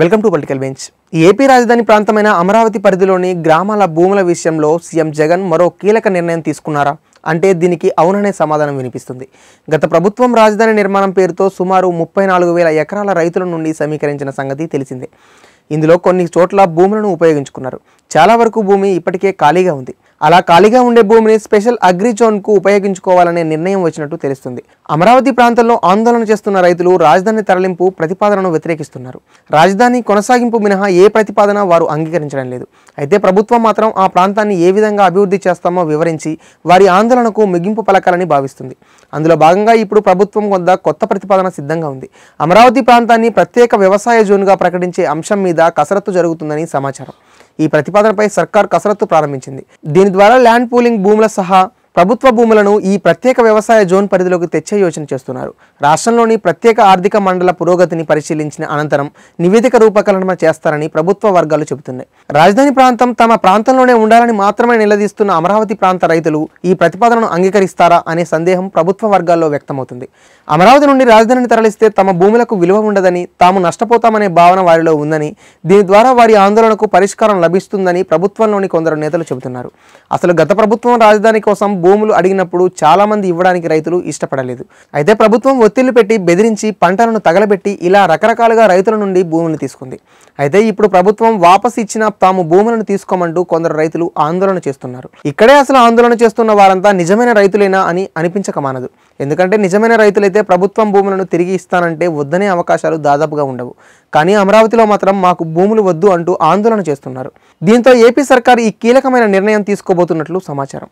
welcome to political bench AP రాజధాని ప్రాంతమైన అమరావతి పరిధిలోని గ్రామాల భూముల విషయంలో సీఎం జగన్ మరో కీలక నిర్ణయం తీసుకున్నారా అంటే దీనికి అవుననే సమాధానం వినిపిస్తుంది గత ప్రభుత్వం రాజధాని నిర్మాణం పేరుతో సుమారు ముప్పై నాలుగు వేల ఎకరాల రైతుల నుండి సమీకరించిన సంగతి తెలిసిందే ఇందులో కొన్ని చోట్ల భూములను ఉపయోగించుకున్నారు చాలా వరకు భూమి ఇప్పటికే ఖాళీగా ఉంది అలా ఖాళీగా ఉండే భూమిని స్పెషల్ కు ఉపయోగించుకోవాలనే నిర్ణయం వచ్చినట్టు తెలుస్తుంది అమరావతి ప్రాంతంలో ఆందోళన చేస్తున్న రైతులు రాజధాని తరలింపు ప్రతిపాదనను వ్యతిరేకిస్తున్నారు రాజధాని కొనసాగింపు మినహా ఏ ప్రతిపాదన వారు అంగీకరించడం లేదు అయితే ప్రభుత్వం మాత్రం ఆ ప్రాంతాన్ని ఏ విధంగా అభివృద్ధి చేస్తామో వివరించి వారి ఆందోళనకు ముగింపు పలకాలని భావిస్తుంది అందులో భాగంగా ఇప్పుడు ప్రభుత్వం వద్ద కొత్త ప్రతిపాదన సిద్ధంగా ఉంది అమరావతి ప్రాంతాన్ని ప్రత్యేక వ్యవసాయ జోన్గా ప్రకటించే అంశం మీద కసరత్తు జరుగుతుందని సమాచారం ఈ ప్రతిపాదనపై సర్కార్ కసరత్తు ప్రారంభించింది దీని ద్వారా ల్యాండ్ పూలింగ్ భూముల సహా ప్రభుత్వ భూములను ఈ ప్రత్యేక వ్యవసాయ జోన్ పరిధిలోకి తెచ్చే యోచన చేస్తున్నారు రాష్ట్రంలోని ప్రత్యేక ఆర్థిక మండల పురోగతిని పరిశీలించిన అనంతరం నివేదిక రూపకల్పన చేస్తారని ప్రభుత్వ వర్గాలు చెబుతున్నాయి రాజధాని ప్రాంతం తమ ప్రాంతంలోనే ఉండాలని మాత్రమే నిలదీస్తున్న అమరావతి ప్రాంత రైతులు ఈ ప్రతిపాదనను అంగీకరిస్తారా అనే సందేహం ప్రభుత్వ వర్గాల్లో వ్యక్తమవుతుంది అమరావతి నుండి రాజధానిని తరలిస్తే తమ భూములకు విలువ ఉండదని తాము నష్టపోతామనే భావన వారిలో ఉందని దీని ద్వారా వారి ఆందోళనకు పరిష్కారం లభిస్తుందని ప్రభుత్వంలోని కొందరు నేతలు చెబుతున్నారు అసలు గత ప్రభుత్వం రాజధాని కోసం భూములు అడిగినప్పుడు చాలామంది ఇవ్వడానికి రైతులు ఇష్టపడలేదు అయితే ప్రభుత్వం ఒత్తిళ్లు పెట్టి బెదిరించి పంటలను తగలబెట్టి ఇలా రకరకాలుగా రైతుల నుండి భూములు తీసుకుంది అయితే ఇప్పుడు ప్రభుత్వం వాపసు ఇచ్చిన తాము భూములను తీసుకోమంటూ కొందరు రైతులు ఆందోళన చేస్తున్నారు ఇక్కడే అసలు ఆందోళన చేస్తున్న వారంతా నిజమైన రైతులేనా అని అనిపించక మానదు ఎందుకంటే నిజమైన రైతులైతే ప్రభుత్వం భూములను తిరిగి ఇస్తానంటే వద్దనే అవకాశాలు దాదాపుగా ఉండవు కానీ అమరావతిలో మాత్రం మాకు భూములు వద్దు అంటూ ఆందోళన చేస్తున్నారు దీంతో ఏపీ సర్కార్ ఈ కీలకమైన నిర్ణయం తీసుకోబోతున్నట్లు సమాచారం